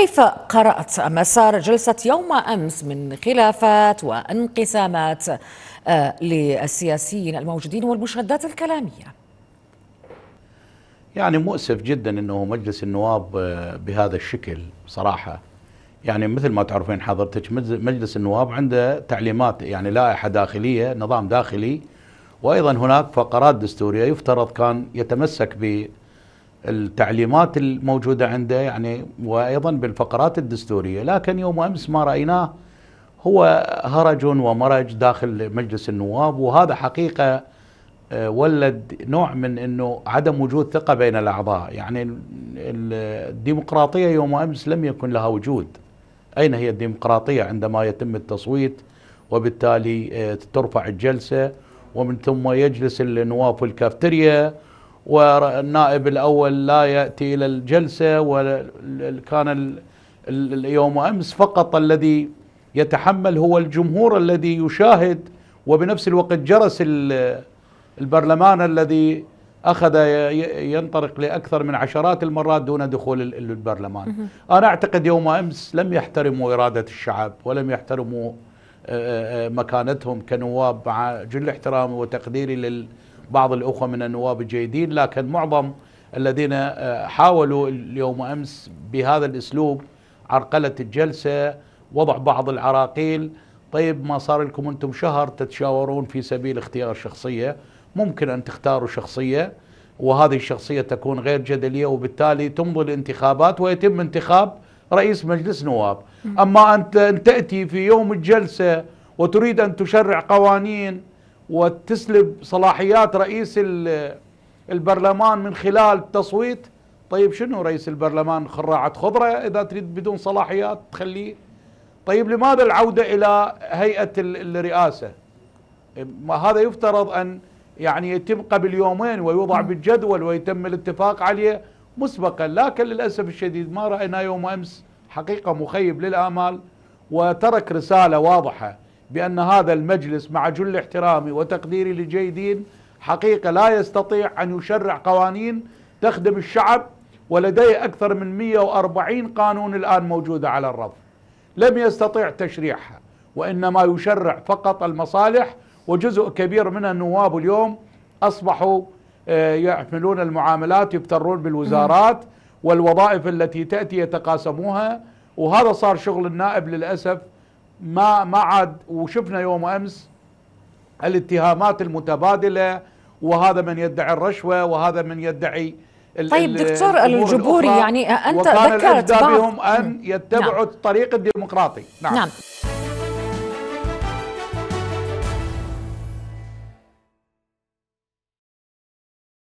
كيف قرأت مسار جلسة يوم أمس من خلافات وانقسامات آه، للسياسيين الموجودين والمشادات الكلامية يعني مؤسف جدا أنه مجلس النواب آه، بهذا الشكل صراحة يعني مثل ما تعرفين حضرتك مجلس النواب عنده تعليمات يعني لائحة داخلية نظام داخلي وأيضا هناك فقرات دستورية يفترض كان يتمسك ب التعليمات الموجودة عنده يعني وأيضا بالفقرات الدستورية لكن يوم أمس ما رأيناه هو هرج ومرج داخل مجلس النواب وهذا حقيقة آه، ولد نوع من أنه عدم وجود ثقة بين الأعضاء يعني الديمقراطية يوم أمس لم يكن لها وجود أين هي الديمقراطية عندما يتم التصويت وبالتالي آه، ترفع الجلسة ومن ثم يجلس النواب في الكافتيريا والنائب الأول لا يأتي إلى الجلسة وكان اليوم أمس فقط الذي يتحمل هو الجمهور الذي يشاهد وبنفس الوقت جرس البرلمان الذي أخذ ينطلق لأكثر من عشرات المرات دون دخول البرلمان أنا أعتقد يوم أمس لم يحترموا إرادة الشعب ولم يحترموا مكانتهم كنواب مع جل احترامي وتقديري لل بعض الأخوة من النواب الجيدين لكن معظم الذين آه، حاولوا اليوم أمس بهذا الأسلوب عرقلة الجلسة وضع بعض العراقيل طيب ما صار لكم أنتم شهر تتشاورون في سبيل اختيار شخصية ممكن أن تختاروا شخصية وهذه الشخصية تكون غير جدلية وبالتالي تمضي الانتخابات ويتم انتخاب رئيس مجلس نواب أما أن تأتي في يوم الجلسة وتريد أن تشرع قوانين وتسلب صلاحيات رئيس البرلمان من خلال التصويت طيب شنو رئيس البرلمان خراعة خضرة إذا تريد بدون صلاحيات تخليه طيب لماذا العودة إلى هيئة الرئاسة ما هذا يفترض أن يعني يتم قبل يومين ويوضع نعم. بالجدول ويتم الاتفاق عليه مسبقا لكن للأسف الشديد ما رأينا يوم أمس حقيقة مخيب للآمال وترك رسالة واضحة بأن هذا المجلس مع جل احترامي وتقديري لجيدين حقيقة لا يستطيع أن يشرع قوانين تخدم الشعب ولديه أكثر من 140 قانون الآن موجودة على الرف لم يستطيع تشريعها وإنما يشرع فقط المصالح وجزء كبير من النواب اليوم أصبحوا آه، يعملون المعاملات يفترون بالوزارات والوظائف التي تأتي يتقاسموها وهذا صار شغل النائب للأسف ما ما عاد وشفنا يوم امس الاتهامات المتبادله وهذا من يدعي الرشوه وهذا من يدعي طيب دكتور الجبوري يعني انت ذكرت بعض بهم ان يتبعوا نعم. الطريق الديمقراطي نعم, نعم.